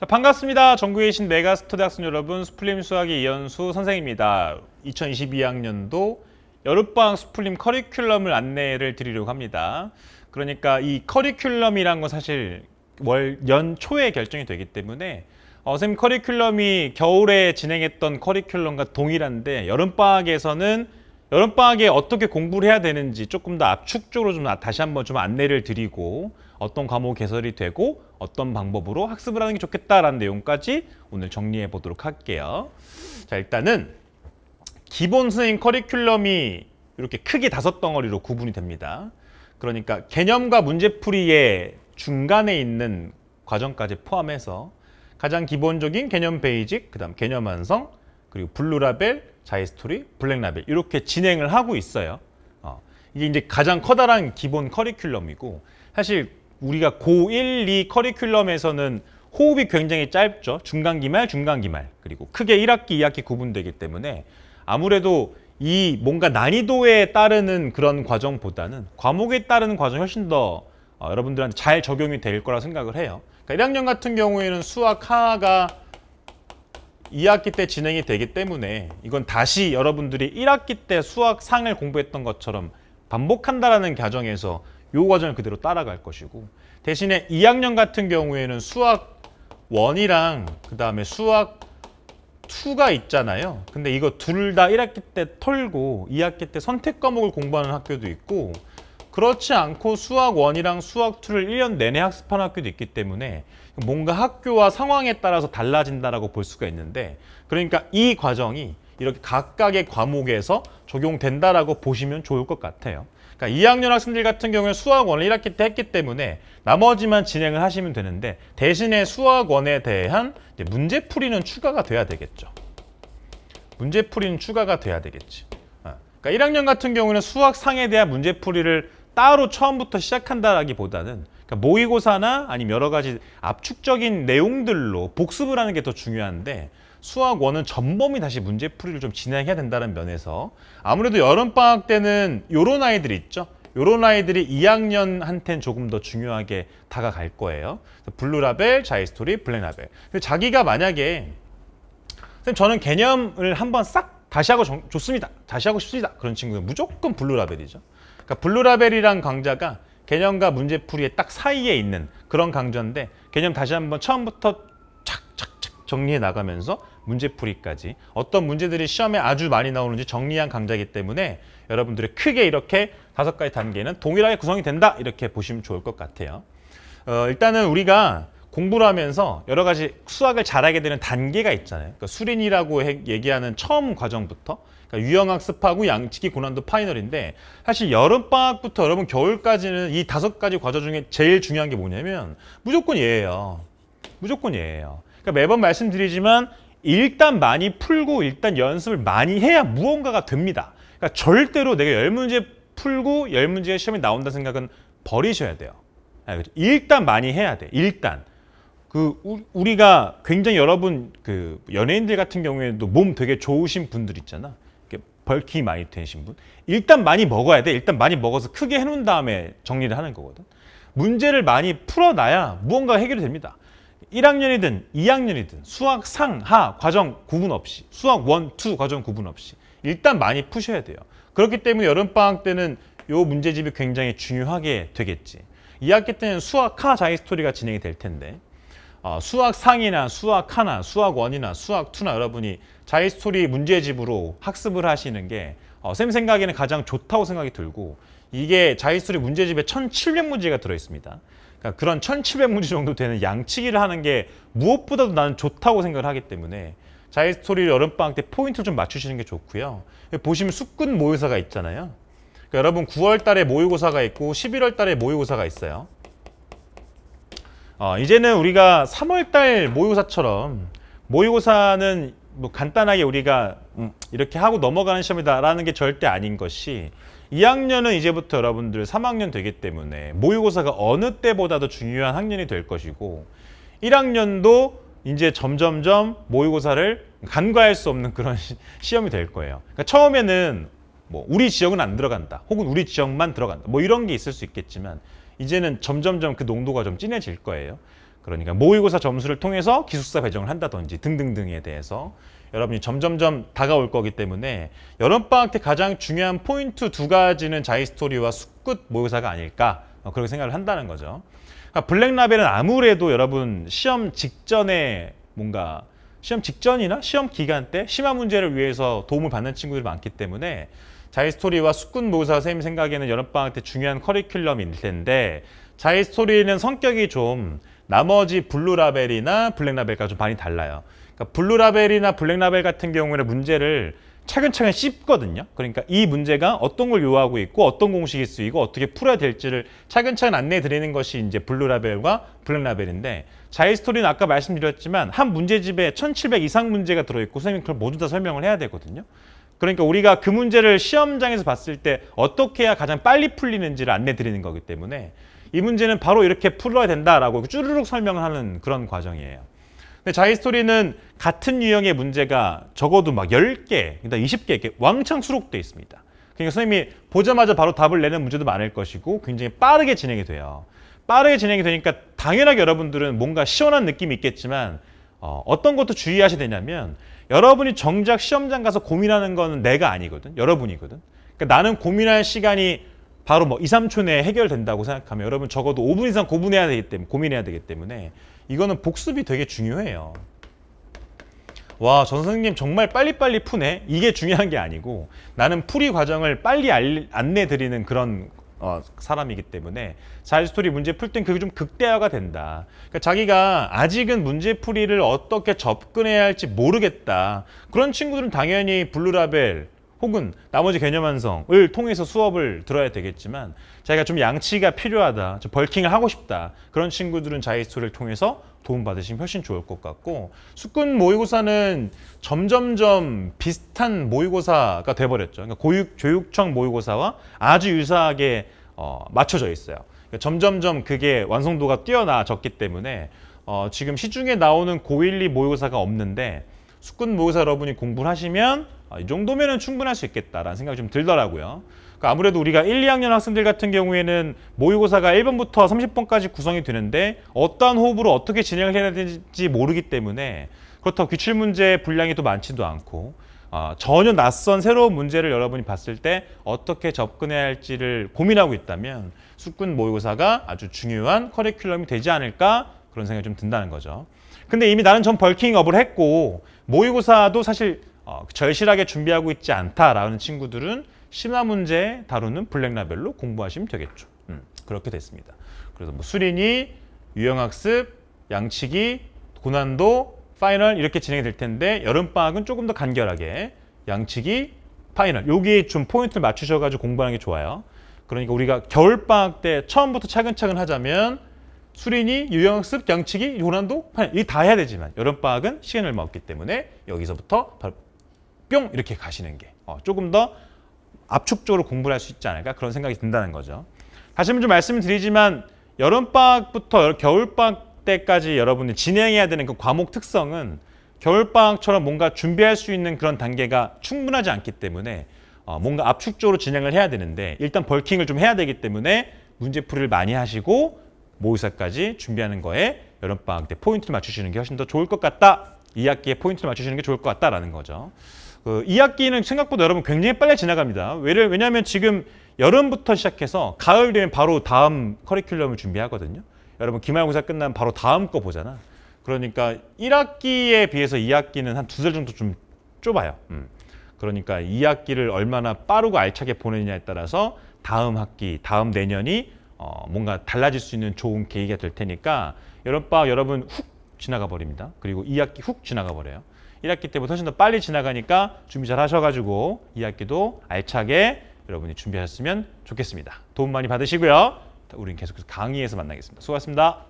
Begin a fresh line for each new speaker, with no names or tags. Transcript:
자, 반갑습니다. 전국에 계신 메가스터 대학생 여러분, 스플림 수학의 이현수 선생입니다. 2022학년도 여름방학 수플림 커리큘럼을 안내를 드리려고 합니다. 그러니까 이 커리큘럼이란 건 사실 월, 연 초에 결정이 되기 때문에 어, 선생님 커리큘럼이 겨울에 진행했던 커리큘럼과 동일한데 여름방학에서는 여름방학에 어떻게 공부를 해야 되는지 조금 더 압축적으로 좀 다시 한번 좀 안내를 드리고 어떤 과목 개설이 되고 어떤 방법으로 학습을 하는 게 좋겠다라는 내용까지 오늘 정리해 보도록 할게요. 자 일단은 기본 선생님 커리큘럼이 이렇게 크게 다섯 덩어리로 구분이 됩니다. 그러니까 개념과 문제풀이의 중간에 있는 과정까지 포함해서 가장 기본적인 개념 베이직, 그 다음 개념 완성, 그리고 블루라벨, 자이스토리, 블랙라벨 이렇게 진행을 하고 있어요. 어, 이게 이제 가장 커다란 기본 커리큘럼이고 사실 우리가 고1, 2 커리큘럼에서는 호흡이 굉장히 짧죠. 중간기말, 중간기말. 그리고 크게 1학기, 2학기 구분되기 때문에 아무래도 이 뭔가 난이도에 따르는 그런 과정보다는 과목에 따르는 과정이 훨씬 더 어, 여러분들한테 잘 적용이 될 거라 생각을 해요. 그러니까 1학년 같은 경우에는 수학 하가 2학기 때 진행이 되기 때문에 이건 다시 여러분들이 1학기 때 수학상을 공부했던 것처럼 반복한다라는 과정에서 요 과정을 그대로 따라갈 것이고 대신에 2학년 같은 경우에는 수학 1이랑 그 다음에 수학 2가 있잖아요. 근데 이거 둘 다 1학기 때 털고 2학기 때 선택 과목을 공부하는 학교도 있고 그렇지 않고 수학 1이랑 수학 2를 1년 내내 학습하는 학교도 있기 때문에 뭔가 학교와 상황에 따라서 달라진다라고 볼 수가 있는데 그러니까 이 과정이 이렇게 각각의 과목에서 적용된다라고 보시면 좋을 것 같아요. 그러니까 2학년 학생들 같은 경우는 수학원을 1학기 때 했기 때문에 나머지만 진행을 하시면 되는데 대신에 수학원에 대한 문제풀이는 추가가 돼야 되겠죠. 문제풀이는 추가가 돼야 되겠지. 아, 그러니까 1학년 같은 경우는 수학상에 대한 문제풀이를 따로 처음부터 시작한다라기보다는 그러니까 모의고사나 아니면 여러 가지 압축적인 내용들로 복습을 하는 게 더 중요한데 수학원은 전범위 다시 문제풀이를 좀 진행해야 된다는 면에서 아무래도 여름방학 때는 요런 아이들 이 있죠. 요런 아이들이 2학년한텐 조금 더 중요하게 다가갈 거예요. 블루라벨, 자이스토리, 블랙라벨. 자기가 만약에 선생님 저는 개념을 한번 싹 다시 하고 정, 좋습니다. 다시 하고 싶습니다. 그런 친구는 무조건 블루라벨이죠. 그러니까 블루라벨이란 강좌가 개념과 문제풀이의 딱 사이에 있는 그런 강좌인데 개념 다시 한번 처음부터 착착착 정리해 나가면서 문제풀이까지 어떤 문제들이 시험에 아주 많이 나오는지 정리한 강좌이기 때문에 여러분들이 크게 이렇게 다섯 가지 단계는 동일하게 구성이 된다 이렇게 보시면 좋을 것 같아요. 어, 일단은 우리가 공부를 하면서 여러 가지 수학을 잘하게 되는 단계가 있잖아요. 그러니까 수린이라고 얘기하는 처음 과정부터 그러니까 유형학습하고 양치기 고난도 파이널인데 사실 여름방학부터 여러분 겨울까지는 이 다섯 가지 과정 중에 제일 중요한 게 뭐냐면 무조건 얘예요. 무조건 얘예요. 그러니까 매번 말씀드리지만 일단 많이 풀고 일단 연습을 많이 해야 무언가가 됩니다. 그러니까 절대로 내가 열문제 풀고 열문제 시험에 나온다는 생각은 버리셔야 돼요. 아, 그렇죠. 일단 많이 해야 돼. 일단. 그 우리가 굉장히 여러분 그 연예인들 같은 경우에도 몸 되게 좋으신 분들 있잖아. 벌키 많이 되신 분. 일단 많이 먹어야 돼. 일단 많이 먹어서 크게 해놓은 다음에 정리를 하는 거거든. 문제를 많이 풀어놔야 무언가 해결이 됩니다. 1학년이든 2학년이든 수학 상하 과정 구분 없이 수학 1, 2 과정 구분 없이 일단 많이 푸셔야 돼요. 그렇기 때문에 여름방학 때는 요 문제집이 굉장히 중요하게 되겠지. 2학기 때는 수학하 자이 스토리가 진행이 될 텐데 어, 수학 상이나 수학 하나, 수학 원이나 수학 투나 여러분이 자이 스토리 문제집으로 학습을 하시는 게 어, 쌤 생각에는 가장 좋다고 생각이 들고 이게 자이 스토리 문제집에 1700문제가 들어있습니다. 그러니까 그런 1 7 0 0문제 정도 되는 양치기를 하는 게 무엇보다도 나는 좋다고 생각을 하기 때문에 자이스토리를 여름방학 때 포인트를 좀 맞추시는 게 좋고요. 보시면 숙근 모의사가 있잖아요. 그러니까 여러분 9월 달에 모의고사가 있고 11월 달에 모의고사가 있어요. 어, 이제는 우리가 3월 달 모의고사처럼 모의고사는 뭐 간단하게 우리가 음, 이렇게 하고 넘어가는 시험이다라는 게 절대 아닌 것이 2학년은 이제부터 여러분들 3학년 되기 때문에 모의고사가 어느 때보다도 중요한 학년이 될 것이고 1학년도 이제 점점점 모의고사를 간과할 수 없는 그런 시험이 시될 거예요. 그러니까 처음에는 뭐 우리 지역은 안 들어간다. 혹은 우리 지역만 들어간다. 뭐 이런 게 있을 수 있겠지만 이제는 점점점 그 농도가 좀 진해질 거예요. 그러니까 모의고사 점수를 통해서 기숙사 배정을 한다든지 등등등에 대해서 여러분이 점점점 다가올 거기 때문에 여름방학 때 가장 중요한 포인트 두 가지는 자이스토리와 숲끝 모의고사가 아닐까 어, 그렇게 생각을 한다는 거죠. 그러니까 블랙라벨은 아무래도 여러분 시험 직전에 뭔가 시험 직전이나 시험 기간 때 심화 문제를 위해서 도움을 받는 친구들이 많기 때문에 자이스토리와 숙군 모의사 선생님 생각에는 여름방학 때 중요한 커리큘럼일 텐데 자이스토리는 성격이 좀 나머지 블루라벨이나 블랙라벨과 좀 많이 달라요. 그러니까 블루라벨이나 블랙라벨 같은 경우에는 문제를 차근차근 씹거든요. 그러니까 이 문제가 어떤 걸 요하고 있고 어떤 공식이 쓰이고 어떻게 풀어야 될지를 차근차근 안내해 드리는 것이 이제 블루라벨과 블랙라벨인데 자이스토리는 아까 말씀드렸지만 한 문제집에 1700 이상 문제가 들어있고 선생님 그걸 모두 다 설명을 해야 되거든요. 그러니까 우리가 그 문제를 시험장에서 봤을 때 어떻게 해야 가장 빨리 풀리는지를 안내 드리는 거기 때문에 이 문제는 바로 이렇게 풀어야 된다라고 쭈르륵 설명을 하는 그런 과정이에요. 근데 자이스토리는 같은 유형의 문제가 적어도 막 10개, 그러니까 20개 이렇게 왕창 수록돼 있습니다. 그러니까 선생님이 보자마자 바로 답을 내는 문제도 많을 것이고 굉장히 빠르게 진행이 돼요. 빠르게 진행이 되니까 당연하게 여러분들은 뭔가 시원한 느낌이 있겠지만 어, 어떤 것도 주의하셔야 되냐면 여러분이 정작 시험장 가서 고민하는 거는 내가 아니거든. 여러분이거든. 그러니까 나는 고민할 시간이 바로 뭐 2, 3초 내에 해결된다고 생각하면 여러분 적어도 5분 이상 고민해야 되기 때문에 고민해야 되기 때문에 이거는 복습이 되게 중요해요. 와, 전 선생님 정말 빨리빨리 푸네. 이게 중요한 게 아니고 나는 풀이 과정을 빨리 알, 안내 드리는 그런 어, 사람이기 때문에 사유스토리 문제 풀 땐 그게 좀 극대화가 된다. 그러니까 자기가 아직은 문제풀이를 어떻게 접근해야 할지 모르겠다. 그런 친구들은 당연히 블루라벨, 혹은 나머지 개념 완성을 통해서 수업을 들어야 되겠지만 자기가 좀 양치가 필요하다, 좀 벌킹을 하고 싶다 그런 친구들은 자이 스토를 통해서 도움받으시면 훨씬 좋을 것 같고 숙군 모의고사는 점점점 비슷한 모의고사가 돼버렸죠. 그러니까 고육, 교육청 모의고사와 아주 유사하게 어, 맞춰져 있어요. 그러니까 점점점 그게 완성도가 뛰어나졌기 때문에 어, 지금 시중에 나오는 고1, 2 모의고사가 없는데 숙군 모의고사 여러분이 공부를 하시면 아, 이 정도면은 충분할 수 있겠다라는 생각이 좀 들더라고요. 그러니까 아무래도 우리가 1, 2학년 학생들 같은 경우에는 모의고사가 1번부터 30번까지 구성이 되는데 어떠한 호흡으로 어떻게 진행을 해야 되는지 모르기 때문에 그렇다고 기출 문제 분량이 또 많지도 않고 어, 전혀 낯선 새로운 문제를 여러분이 봤을 때 어떻게 접근해야 할지를 고민하고 있다면 숙군 모의고사가 아주 중요한 커리큘럼이 되지 않을까 그런 생각이 좀 든다는 거죠. 근데 이미 나는 전 벌킹업을 했고 모의고사도 사실 어, 절실하게 준비하고 있지 않다라는 친구들은 심화 문제 다루는 블랙라벨로 공부하시면 되겠죠. 음, 그렇게 됐습니다. 그래서 뭐 수린이, 유형학습, 양치기, 고난도, 파이널 이렇게 진행이 될 텐데 여름방학은 조금 더 간결하게 양치기, 파이널 여기에 좀 포인트를 맞추셔가지고 공부하는 게 좋아요. 그러니까 우리가 겨울방학 때 처음부터 차근차근 하자면 수린이, 유형학습, 양치기, 고난도, 파이널 이 다 해야 되지만 여름방학은 시간을 먹기 때문에 여기서부터 뿅 이렇게 가시는 게 어, 조금 더 압축적으로 공부를 할 수 있지 않을까 그런 생각이 든다는 거죠. 다시 한번 좀 말씀을 드리지만 여름방학부터 겨울방학 때까지 여러분이 진행해야 되는 그 과목 특성은 겨울방학처럼 뭔가 준비할 수 있는 그런 단계가 충분하지 않기 때문에 어, 뭔가 압축적으로 진행을 해야 되는데 일단 벌킹을 좀 해야 되기 때문에 문제풀이를 많이 하시고 모의사까지 준비하는 거에 여름방학 때 포인트를 맞추시는 게 훨씬 더 좋을 것 같다. 이 학기에 포인트를 맞추시는 게 좋을 것 같다라는 거죠. 그 2학기는 생각보다 여러분 굉장히 빨리 지나갑니다. 왜냐하면 지금 여름부터 시작해서 가을 되면 바로 다음 커리큘럼을 준비하거든요. 여러분 기말고사 끝나면 바로 다음 거 보잖아. 그러니까 1학기에 비해서 2학기는 한 두 달 정도 좀 좁아요. 음. 그러니까 2학기를 얼마나 빠르고 알차게 보내느냐에 따라서 다음 학기, 다음 내년이 어, 뭔가 달라질 수 있는 좋은 계기가 될 테니까 여름방 여러분 훅 지나가 버립니다. 그리고 2학기 훅 지나가 버려요. 1학기 때부터 훨씬 더 빨리 지나가니까 준비 잘 하셔가지고 2학기도 알차게 여러분이 준비하셨으면 좋겠습니다. 도움 많이 받으시고요. 우린 계속해서 강의에서 만나겠습니다. 수고하셨습니다.